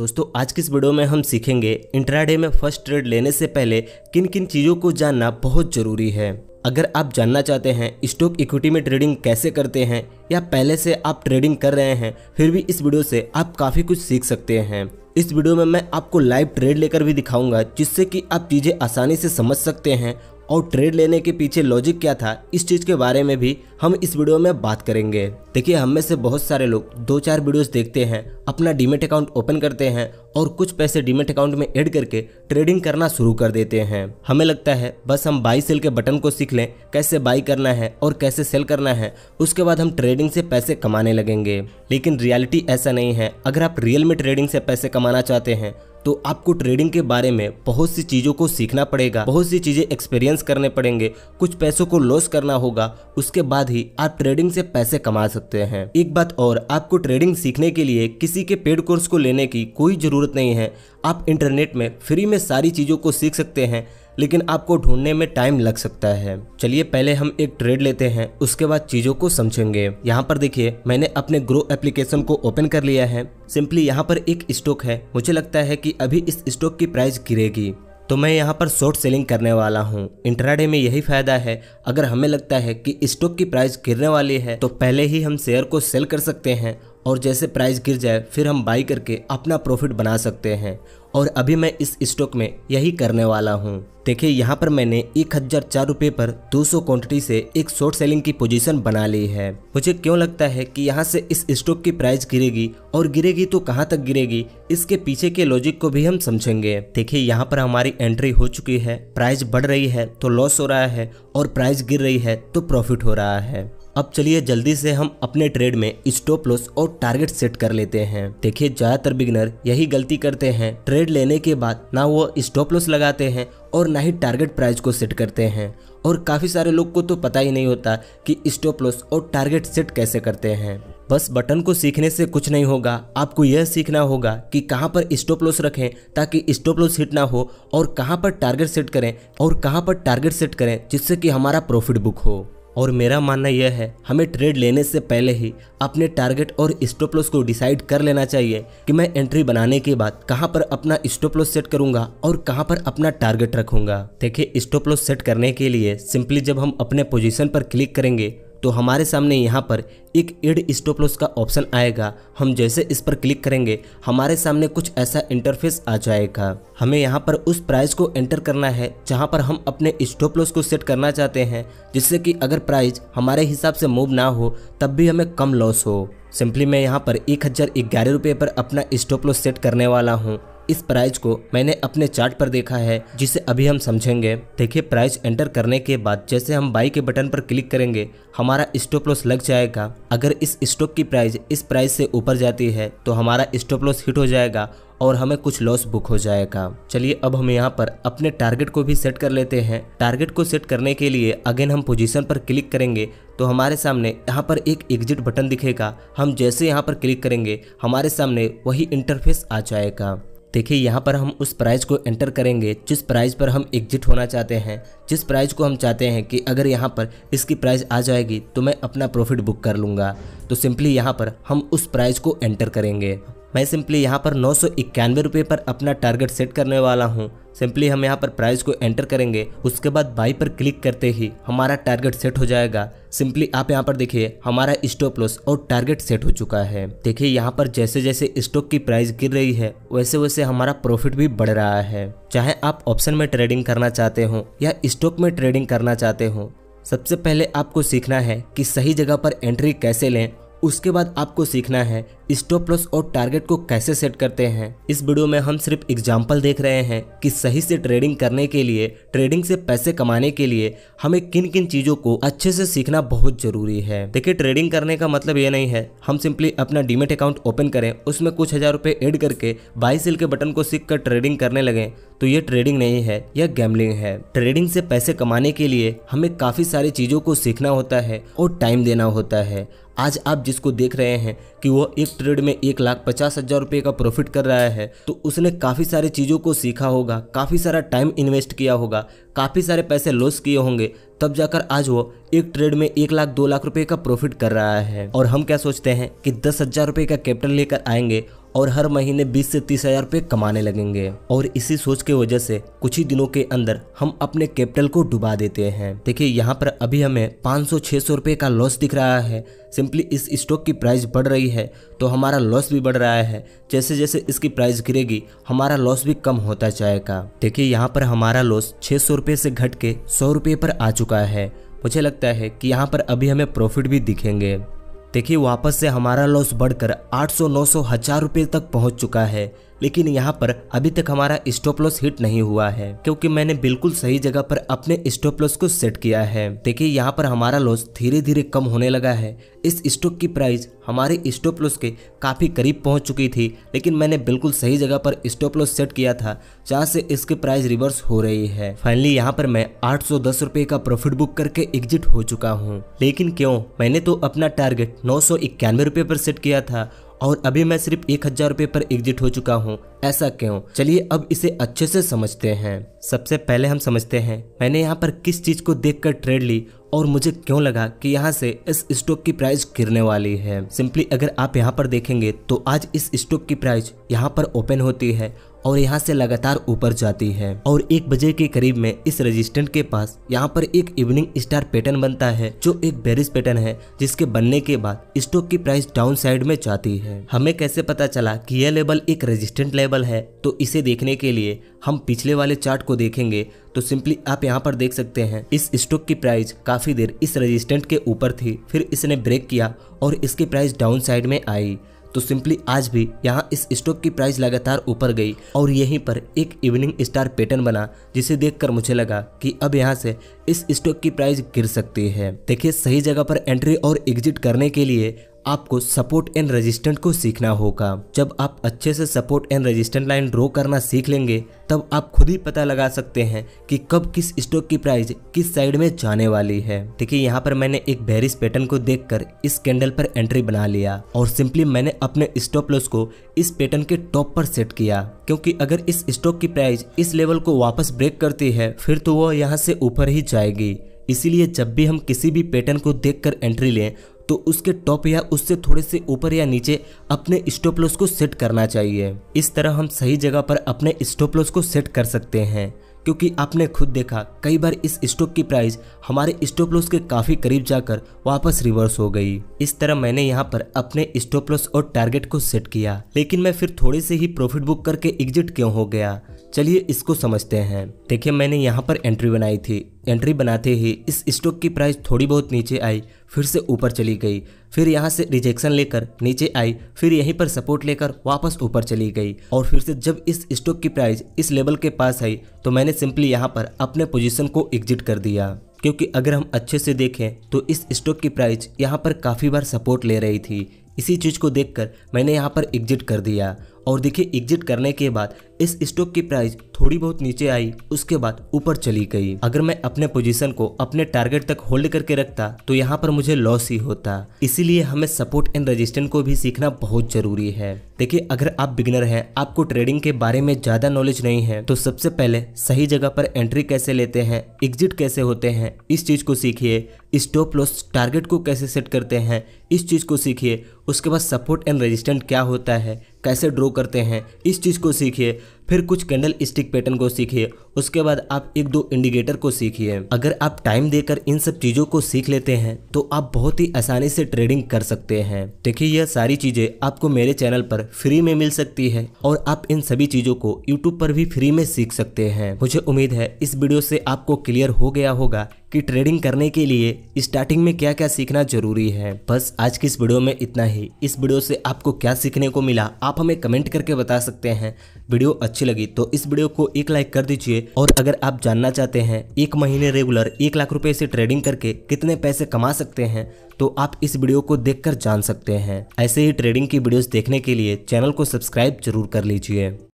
दोस्तों आज की इस वीडियो में हम सीखेंगे इंट्राडे में फर्स्ट ट्रेड लेने से पहले किन किन चीज़ों को जानना बहुत ज़रूरी है अगर आप जानना चाहते हैं स्टॉक इक्विटी में ट्रेडिंग कैसे करते हैं या पहले से आप ट्रेडिंग कर रहे हैं फिर भी इस वीडियो से आप काफ़ी कुछ सीख सकते हैं इस वीडियो में मैं आपको लाइव ट्रेड लेकर भी दिखाऊंगा जिससे कि आप चीज़ें आसानी से समझ सकते हैं और ट्रेड लेने के पीछे लॉजिक क्या था इस चीज़ के बारे में भी हम इस वीडियो में बात करेंगे देखिए हम में से बहुत सारे लोग दो चार वीडियोस देखते हैं अपना डीमेट अकाउंट ओपन करते हैं और कुछ पैसे डीमेट अकाउंट में ऐड करके ट्रेडिंग करना शुरू कर देते हैं हमें लगता है बस हम बाई सेल के बटन को सीख लें कैसे बाई करना है और कैसे सेल करना है उसके बाद हम ट्रेडिंग से पैसे कमाने लगेंगे लेकिन रियलिटी ऐसा नहीं है अगर आप रियल में ट्रेडिंग से पैसे कमाना चाहते हैं तो आपको ट्रेडिंग के बारे में बहुत सी चीज़ों को सीखना पड़ेगा बहुत सी चीज़ें एक्सपीरियंस करने पड़ेंगे कुछ पैसों को लॉस करना होगा उसके बाद ही आप ट्रेडिंग से पैसे कमा सकते हैं एक बात और आपको ट्रेडिंग सीखने के लिए किसी के पेड कोर्स को लेने की कोई ज़रूरत नहीं है आप इंटरनेट में फ्री में सारी चीज़ों को सीख सकते हैं लेकिन आपको ढूंढने में टाइम लग सकता है चलिए पहले हम एक ट्रेड लेते हैं उसके बाद चीजों को समझेंगे यहाँ पर देखिए मैंने अपने ग्रो एप्लीकेशन को ओपन कर लिया है सिंपली यहाँ पर एक स्टॉक है मुझे लगता है कि अभी इस स्टॉक की प्राइस गिरेगी तो मैं यहाँ पर शॉर्ट सेलिंग करने वाला हूँ इंटराडे में यही फायदा है अगर हमें लगता है कि स्टॉक की प्राइस गिरने वाली है तो पहले ही हम शेयर को सेल कर सकते हैं और जैसे प्राइस गिर जाए फिर हम बाई करके अपना प्रॉफिट बना सकते हैं और अभी मैं इस स्टॉक में यही करने वाला हूँ देखिए यहाँ पर मैंने एक हजार चार रूपए पर 200 क्वान्टिटी से एक शॉर्ट सेलिंग की पोजीशन बना ली है मुझे क्यों लगता है कि यहाँ से इस स्टॉक की प्राइस गिरेगी और गिरेगी तो कहाँ तक गिरेगी इसके पीछे के लॉजिक को भी हम समझेंगे देखिए यहाँ पर हमारी एंट्री हो चुकी है प्राइस बढ़ रही है तो लॉस हो रहा है और प्राइस गिर रही है तो प्रॉफिट हो रहा है अब चलिए जल्दी से हम अपने ट्रेड में स्टॉप लॉस और टारगेट सेट कर लेते हैं देखिए ज्यादातर बिगनर यही गलती करते हैं ट्रेड लेने के बाद ना वो स्टॉप लॉस लगाते हैं और ना ही टारगेट प्राइस को सेट करते हैं और काफ़ी सारे लोग को तो पता ही नहीं होता कि स्टॉप लॉस और टारगेट सेट कैसे करते हैं बस बटन को सीखने से कुछ नहीं होगा आपको यह सीखना होगा कि कहाँ पर स्टॉप लॉस रखें ताकि स्टॉप लॉस हिट ना हो और कहाँ पर टारगेट सेट करें और कहाँ पर टारगेट सेट करें जिससे कि हमारा प्रॉफिट बुक हो और मेरा मानना यह है हमें ट्रेड लेने से पहले ही अपने टारगेट और स्टॉप लॉस को डिसाइड कर लेना चाहिए कि मैं एंट्री बनाने के बाद कहां पर अपना स्टॉप लॉस सेट करूंगा और कहां पर अपना टारगेट रखूंगा देखिए स्टॉप लॉस सेट करने के लिए सिंपली जब हम अपने पोजीशन पर क्लिक करेंगे तो हमारे सामने यहाँ पर एक एड स्टॉप लॉस का ऑप्शन आएगा हम जैसे इस पर क्लिक करेंगे हमारे सामने कुछ ऐसा इंटरफेस आ जाएगा हमें यहाँ पर उस प्राइस को एंटर करना है जहाँ पर हम अपने स्टॉप लॉस को सेट करना चाहते हैं जिससे कि अगर प्राइस हमारे हिसाब से मूव ना हो तब भी हमें कम लॉस हो सिंपली मैं यहाँ पर एक हज़ार ग्यारह रुपये पर अपना स्टॉप लॉस सेट करने वाला हूँ इस प्राइज को मैंने अपने चार्ट पर देखा है जिसे अभी हम समझेंगे देखिए प्राइज एंटर करने के बाद जैसे हम बाई के बटन पर क्लिक करेंगे हमारा स्टॉप लॉस लग जाएगा अगर इस स्टॉक की प्राइस इस प्राइस से ऊपर जाती है तो हमारा स्टॉप लॉस हिट हो जाएगा और हमें कुछ लॉस बुक हो जाएगा चलिए अब हम यहाँ पर अपने टारगेट को भी सेट कर लेते हैं टारगेट को सेट करने के लिए अगेन हम पोजीशन पर क्लिक करेंगे तो हमारे सामने यहाँ पर एक एग्जिट बटन दिखेगा हम जैसे यहाँ पर क्लिक करेंगे हमारे सामने वही इंटरफेस आ जाएगा देखिए यहाँ पर हम उस प्राइज़ को एंटर करेंगे जिस प्राइज़ पर हम एग्जिट होना चाहते हैं जिस प्राइज़ को हम चाहते हैं कि अगर यहाँ पर इसकी प्राइज़ आ जाएगी तो मैं अपना प्रॉफिट बुक कर लूँगा तो सिंपली यहाँ पर हम उस प्राइज़ को एंटर करेंगे मैं सिंपली यहाँ पर नौ सौ पर अपना टारगेट सेट करने वाला हूँ सिंपली हम यहाँ पर प्राइस को एंटर करेंगे उसके बाद बाई पर क्लिक करते ही हमारा टारगेट सेट हो जाएगा सिंपली आप यहाँ पर देखिए हमारा स्टॉप लॉस और टारगेट सेट हो चुका है देखिए यहाँ पर जैसे जैसे स्टॉक की प्राइस गिर रही है वैसे वैसे हमारा प्रॉफिट भी बढ़ रहा है चाहे आप ऑप्शन में ट्रेडिंग करना चाहते हो या स्टॉक में ट्रेडिंग करना चाहते हो सबसे पहले आपको सीखना है कि सही जगह पर एंट्री कैसे लें उसके बाद आपको सीखना है स्टॉप लॉस और टारगेट को कैसे सेट करते हैं इस वीडियो में हम सिर्फ एग्जाम्पल देख रहे हैं कि सही से ट्रेडिंग करने के लिए ट्रेडिंग से पैसे कमाने के लिए हमें किन किन चीज़ों को अच्छे से सीखना बहुत जरूरी है देखिए ट्रेडिंग करने का मतलब ये नहीं है हम सिंपली अपना डीमेट अकाउंट ओपन करें उसमें कुछ हज़ार रुपए एड करके बाई सेल के बटन को सीख कर ट्रेडिंग करने लगे तो ये ट्रेडिंग नहीं है यह गैमलिंग है ट्रेडिंग से पैसे कमाने के लिए हमें काफ़ी सारी चीज़ों को सीखना होता है और टाइम देना होता है आज आप जिसको देख रहे हैं कि वह एक ट्रेड में एक लाख पचास हजार रुपये का प्रॉफिट कर रहा है तो उसने काफ़ी सारी चीज़ों को सीखा होगा काफ़ी सारा टाइम इन्वेस्ट किया होगा काफ़ी सारे पैसे लॉस किए होंगे तब जाकर आज वो एक ट्रेड में एक लाख दो लाख रुपए का प्रॉफिट कर रहा है और हम क्या सोचते हैं कि दस हजार रुपये का कैपिटल लेकर आएंगे और हर महीने 20 से तीस हजार रुपये कमाने लगेंगे और इसी सोच के वजह से कुछ ही दिनों के अंदर हम अपने कैपिटल को डुबा देते हैं देखिए यहाँ पर अभी हमें 500-600 रुपए का लॉस दिख रहा है सिंपली इस स्टॉक की प्राइस बढ़ रही है तो हमारा लॉस भी बढ़ रहा है जैसे जैसे इसकी प्राइस गिरेगी हमारा लॉस भी कम होता जाएगा देखिए यहाँ पर हमारा लॉस छः सौ रुपये से घट के सौ रुपये पर आ चुका है मुझे लगता है कि यहाँ पर अभी हमें प्रॉफिट भी दिखेंगे देखिए वापस से हमारा लॉस बढ़कर 800, 900, हजार रुपये तक पहुंच चुका है लेकिन यहाँ पर अभी तक हमारा स्टॉप लॉस हिट नहीं हुआ है क्योंकि मैंने बिल्कुल सही जगह पर अपने स्टॉप लॉस को सेट किया है देखिए यहाँ पर हमारा लॉस धीरे धीरे कम होने लगा है इस स्टॉक की प्राइस हमारे स्टॉप लॉस के काफ़ी करीब पहुंच चुकी थी लेकिन मैंने बिल्कुल सही जगह पर स्टॉप लॉस सेट किया था जहाँ से इसकी प्राइस रिवर्स हो रही है फाइनली यहाँ पर मैं आठ सौ का प्रॉफिट बुक करके एग्जिट हो चुका हूँ लेकिन क्यों मैंने तो अपना टारगेट नौ सौ पर सेट किया था और अभी मैं सिर्फ एक हजार रूपए पर एग्जिट हो चुका हूँ ऐसा क्यों चलिए अब इसे अच्छे से समझते हैं सबसे पहले हम समझते हैं मैंने यहाँ पर किस चीज को देखकर ट्रेड ली और मुझे क्यों लगा कि यहाँ से इस स्टॉक की प्राइस गिरने वाली है सिंपली अगर आप यहाँ पर देखेंगे तो आज इस स्टॉक की प्राइस यहाँ पर ओपन होती है और यहाँ से लगातार ऊपर जाती है और एक बजे के करीब में इस रेजिस्टेंट के पास यहाँ पर एक इवनिंग स्टार पैटर्न बनता है जो एक बेरिस पैटर्न है जिसके बनने के बाद स्टॉक की प्राइस डाउन साइड में जाती है हमें कैसे पता चला कि यह लेवल एक रेजिस्टेंट लेवल है तो इसे देखने के लिए हम पिछले वाले चार्ट को देखेंगे तो सिंपली आप यहाँ पर देख सकते हैं इस स्टॉक की प्राइस काफी काफ़ी देर इस रेजिस्टेंट के ऊपर थी फिर इसने ब्रेक किया और इसकी प्राइस डाउन साइड में आई तो सिंपली आज भी यहाँ इस स्टॉक की प्राइस लगातार ऊपर गई और यहीं पर एक इवनिंग स्टार पैटर्न बना जिसे देखकर मुझे लगा कि अब यहाँ से इस स्टॉक की प्राइस गिर सकती है देखिए सही जगह पर एंट्री और एग्जिट करने के लिए आपको सपोर्ट एंड रेजिस्टेंट को सीखना होगा जब आप अच्छे से support and resistant line draw करना सीख लेंगे तब आप खुद ही पता लगा सकते हैं कि कब किस स्टॉक की प्राइस किस साइड में जाने वाली है देखिए यहाँ पर मैंने एक बेरिस पैटर्न को देखकर इस कैंडल पर एंट्री बना लिया और सिंपली मैंने अपने स्टॉप लॉस को इस पैटर्न के टॉप पर सेट किया क्योंकि अगर इस स्टॉक की प्राइस इस लेवल को वापस ब्रेक करती है फिर तो वह यहाँ से ऊपर ही जाएगी इसीलिए जब भी हम किसी भी पैटर्न को देखकर एंट्री लें तो उसके टॉप या उससे थोड़े से ऊपर या नीचे अपने स्टॉप लॉस को सेट करना चाहिए इस तरह हम सही जगह पर अपने स्टॉप लॉस को सेट कर सकते हैं क्योंकि आपने खुद देखा कई बार इस स्टॉक की प्राइस हमारे स्टॉप लॉस के काफ़ी करीब जाकर वापस रिवर्स हो गई इस तरह मैंने यहाँ पर अपने स्टॉप लॉस और टारगेट को सेट किया लेकिन मैं फिर थोड़े से ही प्रॉफिट बुक करके एग्जिट क्यों हो गया चलिए इसको समझते हैं देखिए मैंने यहाँ पर एंट्री बनाई थी एंट्री बनाते ही इस स्टॉक की प्राइस थोड़ी बहुत नीचे आई फिर से ऊपर चली गई फिर यहाँ से रिजेक्शन लेकर नीचे आई फिर यहीं पर सपोर्ट लेकर वापस ऊपर चली गई और फिर से जब इस स्टॉक की प्राइस इस लेवल के पास आई तो मैंने सिंपली यहाँ पर अपने पोजीशन को एग्जिट कर दिया क्योंकि अगर हम अच्छे से देखें तो इस स्टॉक की प्राइस यहाँ पर काफ़ी बार सपोर्ट ले रही थी इसी चीज़ को देखकर मैंने यहाँ पर एग्जिट कर दिया और देखिए एग्जिट करने के बाद इस स्टॉक की प्राइस थोड़ी बहुत नीचे आई उसके बाद ऊपर चली गई अगर मैं अपने पोजीशन को अपने टारगेट तक होल्ड करके रखता तो यहाँ पर मुझे लॉस ही होता इसीलिए हमें सपोर्ट एंड रेजिस्टेंस को भी सीखना बहुत जरूरी है देखिए अगर आप बिगनर हैं आपको ट्रेडिंग के बारे में ज्यादा नॉलेज नहीं है तो सबसे पहले सही जगह पर एंट्री कैसे लेते हैं एग्जिट कैसे होते हैं इस चीज को सीखिए स्टॉप लॉस टारगेट को कैसे सेट करते हैं इस चीज को सीखिए उसके बाद सपोर्ट एंड रजिस्टेंट क्या होता है कैसे ड्रॉ करते हैं इस चीज़ को सीखिए फिर कुछ कैंडल स्टिक पैटर्न को सीखिए उसके बाद आप एक दो इंडिकेटर को सीखिए अगर आप टाइम देकर इन सब चीज़ों को सीख लेते हैं तो आप बहुत ही आसानी से ट्रेडिंग कर सकते हैं देखिए यह सारी चीज़ें आपको मेरे चैनल पर फ्री में मिल सकती है और आप इन सभी चीज़ों को यूट्यूब पर भी फ्री में सीख सकते हैं मुझे उम्मीद है इस वीडियो से आपको क्लियर हो गया होगा कि ट्रेडिंग करने के लिए स्टार्टिंग में क्या क्या सीखना जरूरी है बस आज की इस वीडियो में इतना ही इस वीडियो से आपको क्या सीखने को मिला आप हमें कमेंट करके बता सकते हैं वीडियो अच्छी अच्छी लगी तो इस वीडियो को एक लाइक कर दीजिए और अगर आप जानना चाहते हैं एक महीने रेगुलर एक लाख रुपए से ट्रेडिंग करके कितने पैसे कमा सकते हैं तो आप इस वीडियो को देखकर जान सकते हैं ऐसे ही ट्रेडिंग की वीडियोस देखने के लिए चैनल को सब्सक्राइब जरूर कर लीजिए